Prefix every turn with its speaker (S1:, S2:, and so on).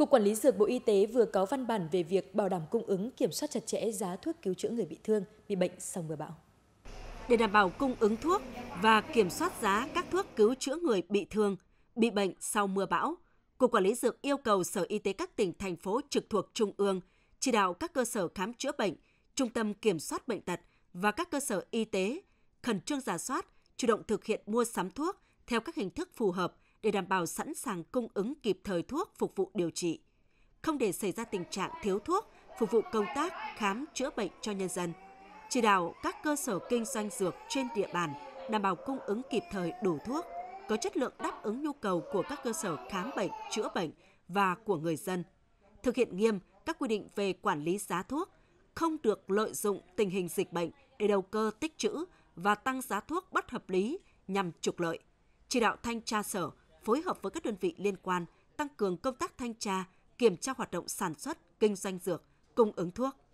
S1: Cục Quản lý Dược Bộ Y tế vừa có văn bản về việc bảo đảm cung ứng kiểm soát chặt chẽ giá thuốc cứu
S2: chữa người bị thương, bị bệnh sau mưa bão. Để đảm bảo cung ứng thuốc và kiểm soát giá các thuốc cứu chữa người bị thương, bị bệnh sau mưa bão, Cục Quản lý Dược yêu cầu Sở Y tế các tỉnh, thành phố trực thuộc Trung ương chỉ đạo các cơ sở khám chữa bệnh, trung tâm kiểm soát bệnh tật và các cơ sở y tế khẩn trương giả soát, chủ động thực hiện mua sắm thuốc theo các hình thức phù hợp – để đảm bảo sẵn sàng cung ứng kịp thời thuốc phục vụ điều trị, không để xảy ra tình trạng thiếu thuốc phục vụ công tác khám chữa bệnh cho nhân dân. Chỉ đạo các cơ sở kinh doanh dược trên địa bàn đảm bảo cung ứng kịp thời đủ thuốc, có chất lượng đáp ứng nhu cầu của các cơ sở khám bệnh, chữa bệnh và của người dân. Thực hiện nghiêm các quy định về quản lý giá thuốc, không được lợi dụng tình hình dịch bệnh để đầu cơ tích trữ và tăng giá thuốc bất hợp lý nhằm trục lợi. Chỉ đạo thanh tra sở phối hợp với các đơn vị liên quan tăng cường công tác thanh tra, kiểm tra hoạt động sản xuất, kinh doanh dược, cung ứng thuốc.